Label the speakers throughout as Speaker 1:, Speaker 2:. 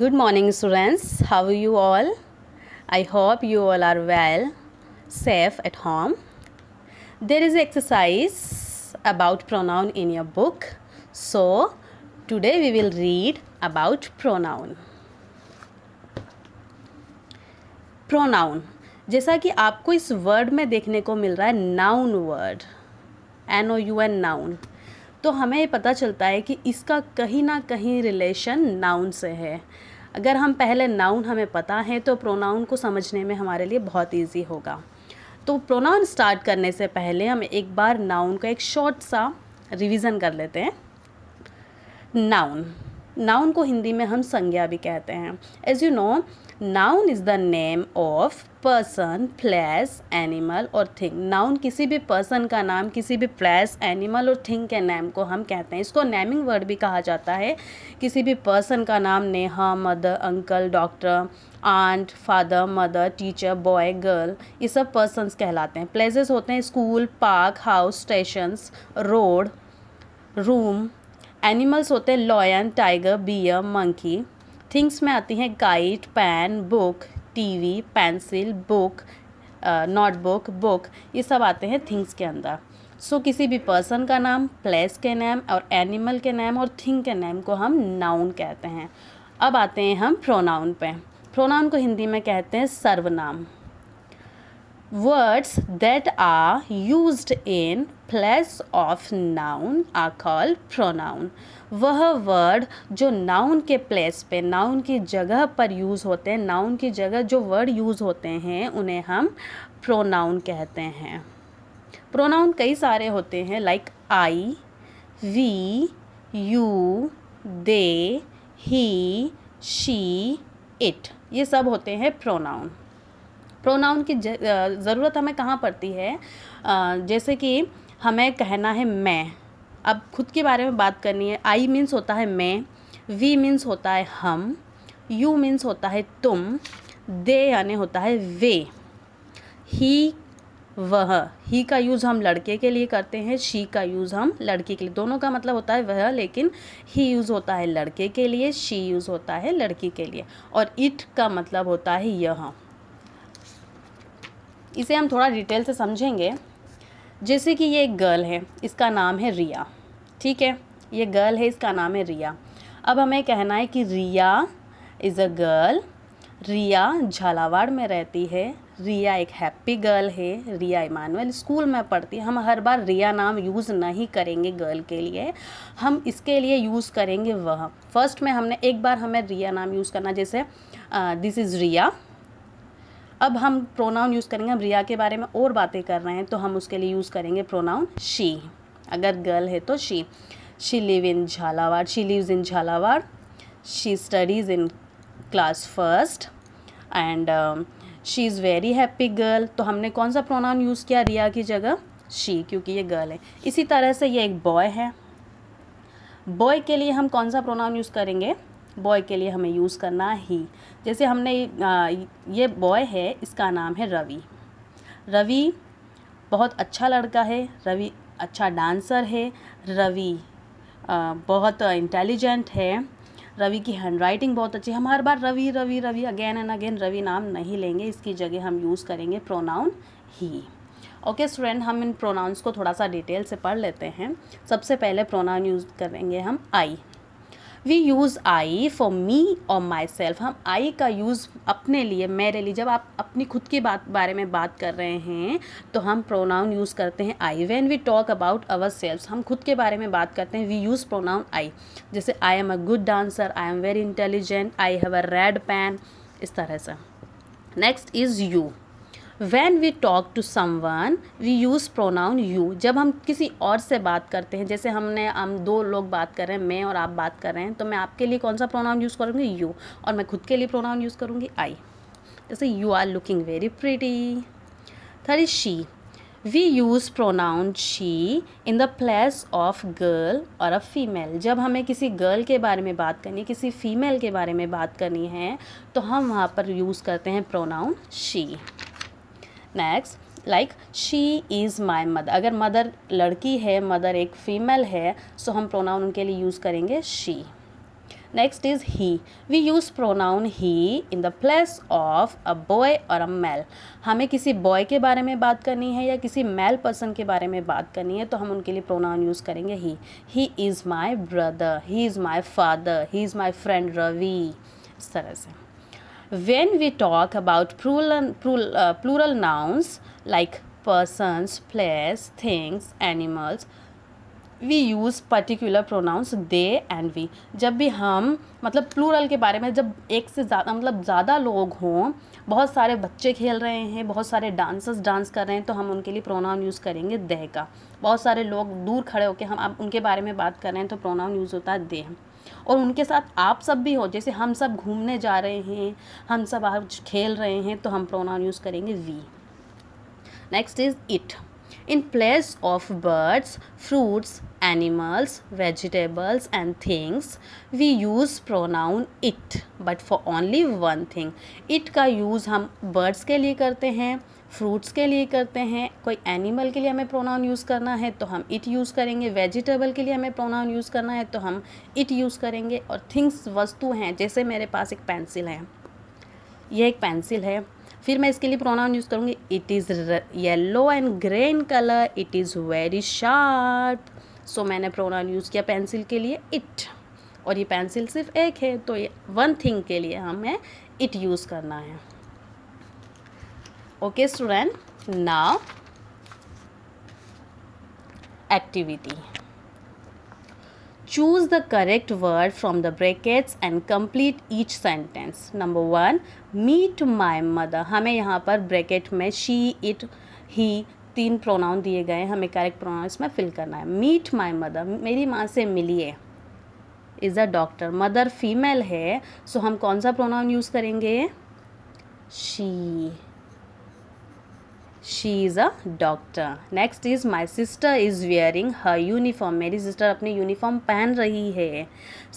Speaker 1: good morning students how are you all i hope you all are well safe at home there is exercise about pronoun in your book so today we will read about pronoun pronoun जैसा कि आपको इस word में देखने को मिल रहा है noun word N O U N noun तो हमें पता चलता है कि इसका कहीं ना कहीं रिलेशन नाउन से है अगर हम पहले नाउन हमें पता है तो प्रोनाउन को समझने में हमारे लिए बहुत ईजी होगा तो प्रोनाउन स्टार्ट करने से पहले हम एक बार नाउन का एक शॉर्ट सा रिवीज़न कर लेते हैं नाउन नाउन को हिंदी में हम संज्ञा भी कहते हैं as you know noun is the name of person place animal और थिंग नाउन किसी भी पर्सन का नाम किसी भी प्लेस एनिमल और थिंग के नेम को हम कहते हैं इसको नेमिंग वर्ड भी कहा जाता है किसी भी पर्सन का नाम Neha mother uncle doctor aunt father mother teacher boy girl ये सब पर्सनस कहलाते हैं प्लेसेस होते हैं school park house stations road room animals होते हैं lion tiger bear monkey things में आती हैं guide pen book TV pencil book notebook book ये सब आते हैं थिंग्स के अंदर सो so, किसी भी पर्सन का नाम प्लेस के नेम और एनिमल के नेम और थिंग के नेम को हम नाउन कहते हैं अब आते हैं हम प्रोनाउन पे प्रोनाउन को हिंदी में कहते हैं सर्वनाम words that are use in place of noun are call pronoun वह वर्ड जो नाउन के प्लेस पे नाउन की जगह पर यूज़ होते हैं नाउन की जगह जो वर्ड यूज़ होते हैं उन्हें हम प्रोनाउन कहते हैं प्रोनाउन कई सारे होते हैं like I we you they he she it ये सब होते हैं प्रोनाउन प्रोनाउन की ज़रूरत हमें कहाँ पड़ती है जैसे कि हमें कहना है मैं अब खुद के बारे में बात करनी है आई मीन्स होता है मैं वी मीन्स होता है हम यू मीन्स होता है तुम दे यानी होता है वे ही वह ही का यूज़ हम लड़के के लिए करते हैं शी का यूज़ हम लड़की के लिए दोनों का मतलब होता है वह लेकिन ही यूज़ होता है लड़के के लिए शी यूज़ होता है लड़की के लिए और इट का मतलब होता है यह इसे हम थोड़ा डिटेल से समझेंगे जैसे कि ये एक गर्ल है इसका नाम है रिया ठीक है ये गर्ल है इसका नाम है रिया अब हमें कहना है कि Riya is a girl Riya Jhalawar में रहती है रिया एक हैप्पी गर्ल है रिया इमानुअल स्कूल में पढ़ती है हम हर बार रिया नाम यूज़ नहीं करेंगे गर्ल के लिए हम इसके लिए यूज़ करेंगे वह फर्स्ट में हमने एक बार हमें रिया नाम यूज़ करना जैसे दिस uh, इज़ रिया अब हम प्रोनाउन यूज़ करेंगे हम रिया के बारे में और बातें कर रहे हैं तो हम उसके लिए यूज़ करेंगे प्रोनाउन शी अगर गर्ल है तो she she live in Jhalawar she lives in Jhalawar she studies in class first and she is very happy girl तो हमने कौन सा प्रोनाउन यूज़ किया रिया की जगह शी क्योंकि ये गर्ल है इसी तरह से ये एक बॉय है बॉय के लिए हम कौन सा प्रोनाउन यूज़ करेंगे बॉय के लिए हमें यूज़ करना ही जैसे हमने ये बॉय है इसका नाम है रवि रवि बहुत अच्छा लड़का है रवि अच्छा डांसर है रवि बहुत इंटेलिजेंट है रवि की हैंड राइटिंग बहुत अच्छी है हम हर बार Ravi Ravi Ravi again and again Ravi नाम नहीं लेंगे इसकी जगह हम यूज़ करेंगे प्रोनाउन ही ओके स्टूडेंट हम इन प्रोनाउंस को थोड़ा सा डिटेल से पढ़ लेते हैं सबसे पहले प्रोनाउन यूज़ करेंगे हम I we use I for me और माई सेल्फ हम आई का यूज़ अपने लिए मेरे लिए जब आप अपनी खुद के बात बारे में बात कर रहे हैं तो हम प्रोनाउन यूज़ करते हैं I when we talk about our self हम खुद के बारे में बात करते हैं वी यूज़ प्रोनाउन आई जैसे I am a good dancer I am very intelligent I have a red pen इस तरह से next is you when we talk to someone we use pronoun you जब हम किसी और से बात करते हैं जैसे हमने हम दो लोग बात कर रहे हैं मैं और आप बात कर रहे हैं तो मैं आपके लिए कौन सा प्रोनाउन यूज़ करूँगी यू और मैं खुद के लिए प्रोनाउन यूज़ करूँगी आई जैसे you are looking very pretty third is she we use pronoun she in the place of girl और अ फीमेल जब हमें किसी गर्ल के बारे में बात करनी है किसी फीमेल के बारे में बात करनी है तो हम वहाँ पर यूज़ करते हैं pronoun she next like she is my mother अगर मदर लड़की है मदर एक फीमेल है सो so हम प्रोनाउन उनके लिए यूज़ करेंगे she next is he we use pronoun he in the place of a boy और अ मेल हमें किसी बॉय के बारे में बात करनी है या किसी मेल पर्सन के बारे में बात करनी है तो हम उनके लिए प्रोनाउन यूज़ करेंगे he he is my brother he is my father he is my friend Ravi इस तरह से when we talk about plural, plural, uh, plural nouns like persons, place, things, animals, we use particular pronouns they and we जब भी हम मतलब plural के बारे में जब एक से ज़्यादा मतलब ज़्यादा लोग हों बहुत सारे बच्चे खेल रहे हैं बहुत सारे डांसर्स डांस कर रहे हैं तो हम उनके लिए प्रोनाउन यूज़ करेंगे दे का बहुत सारे लोग दूर खड़े होकर हम अब उनके बारे में बात कर रहे हैं तो pronoun यूज़ होता है they और उनके साथ आप सब भी हो जैसे हम सब घूमने जा रहे हैं हम सब आज खेल रहे हैं तो हम प्रोनाउन यूज़ करेंगे we next is it in place of birds fruits animals vegetables and things we use pronoun it but for only one thing it का यूज हम बर्ड्स के लिए करते हैं फ्रूट्स के लिए करते हैं कोई एनिमल के लिए हमें प्रोनाउन यूज़ करना है तो हम इट यूज़ करेंगे वेजिटेबल के लिए हमें प्रोनाउन यूज़ करना है तो हम इट यूज़ करेंगे और थिंग्स वस्तु हैं जैसे मेरे पास एक पेंसिल है यह एक पेंसिल है फिर मैं इसके लिए प्रोनाउन यूज़ करूँगी it is yellow and grey in colour it is very sharp so मैंने प्रोनाउन यूज़ किया पेंसिल के लिए इट और ये पेंसिल सिर्फ एक है तो ये वन थिंग के लिए हमें इट यूज़ करना है okay student now activity choose the correct word from the brackets and complete each sentence number one meet my mother हमें यहाँ पर ब्रेकेट में शी इट ही तीन प्रोनाउन दिए गए हमें करेक्ट प्रोनाउन इसमें फिल करना है मीट माई मदर मेरी माँ से मिलिए is a doctor mother female है सो so हम कौन सा प्रोनाउन यूज़ करेंगे she she is a doctor next is my sister is wearing her uniform मेरी सिस्टर अपनी यूनिफॉर्म पहन रही है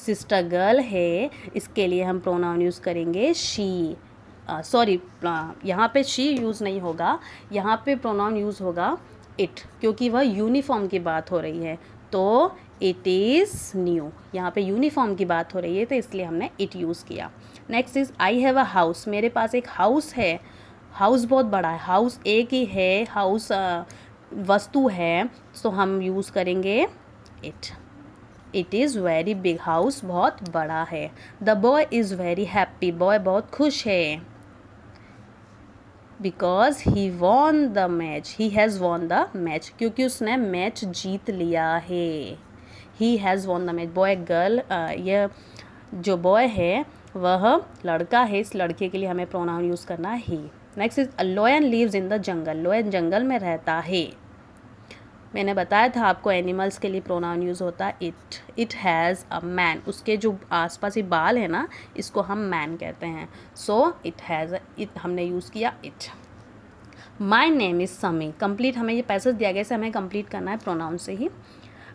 Speaker 1: सिस्टर गर्ल है इसके लिए हम प्रोनाउन यूज़ करेंगे शी सॉरी uh, uh, यहाँ पे शी यूज़ नहीं होगा यहाँ पे प्रोनाउन यूज़ होगा इट क्योंकि वह यूनिफॉर्म की बात हो रही है तो इट इज़ न्यू यहाँ पे यूनिफॉर्म की बात हो रही है तो इसलिए हमने इट यूज़ किया next is I have a house मेरे पास एक हाउस है हाउस बहुत बड़ा है हाउस एक ही है हाउस वस्तु है सो तो हम यूज़ करेंगे it it is very big house बहुत बड़ा है the boy is very happy boy बहुत खुश है because he won the match he has won the match क्योंकि उसने मैच जीत लिया है he has won the match boy girl यह जो बॉय है वह लड़का है इस लड़के के लिए हमें प्रोनाउन यूज़ करना he next is a lion lives in the jungle lion जंगल में रहता है मैंने बताया था आपको एनिमल्स के लिए प्रोनाउन यूज़ होता है it it has a mane उसके जो आसपास ही बाल है ना इसको हम मैन कहते हैं सो इट हैज़ इट हमने यूज़ किया it my name is Sameer complete हमें ये पैसेज दिया गया से हमें कंप्लीट करना है प्रोनाउन से he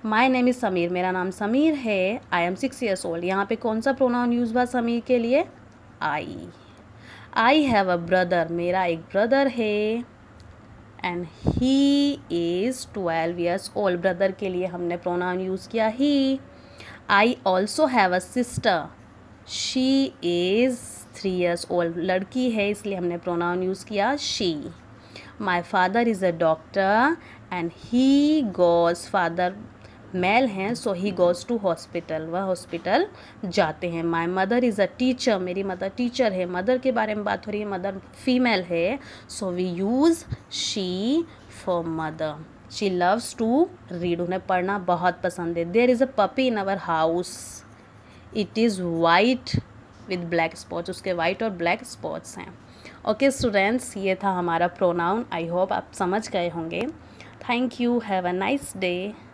Speaker 1: my name is Sameer मेरा नाम समीर है I am six years old यहाँ पे कौन सा प्रोनाउन यूज़ हुआ समीर के लिए आई आई हैव अ ब्रदर मेरा एक ब्रदर है and he is twelve years old brother के लिए हमने प्रोनाउन यूज़ किया he I also have a sister she is three years old लड़की है इसलिए हमने प्रोनाउन यूज़ किया she my father is a doctor and he goes father male हैं so he goes to hospital वह hospital जाते हैं my mother is a teacher मेरी मदर टीचर है मदर के बारे में बात हो रही है मदर फीमेल है so we use she for mother she loves to read उन्हें पढ़ना बहुत पसंद है there is a puppy in our house it is white with black spots उसके वाइट और ब्लैक स्पॉट्स हैं ओके स्टूडेंट्स ये था हमारा प्रोनाउन आई होप आप समझ गए होंगे thank you have a nice day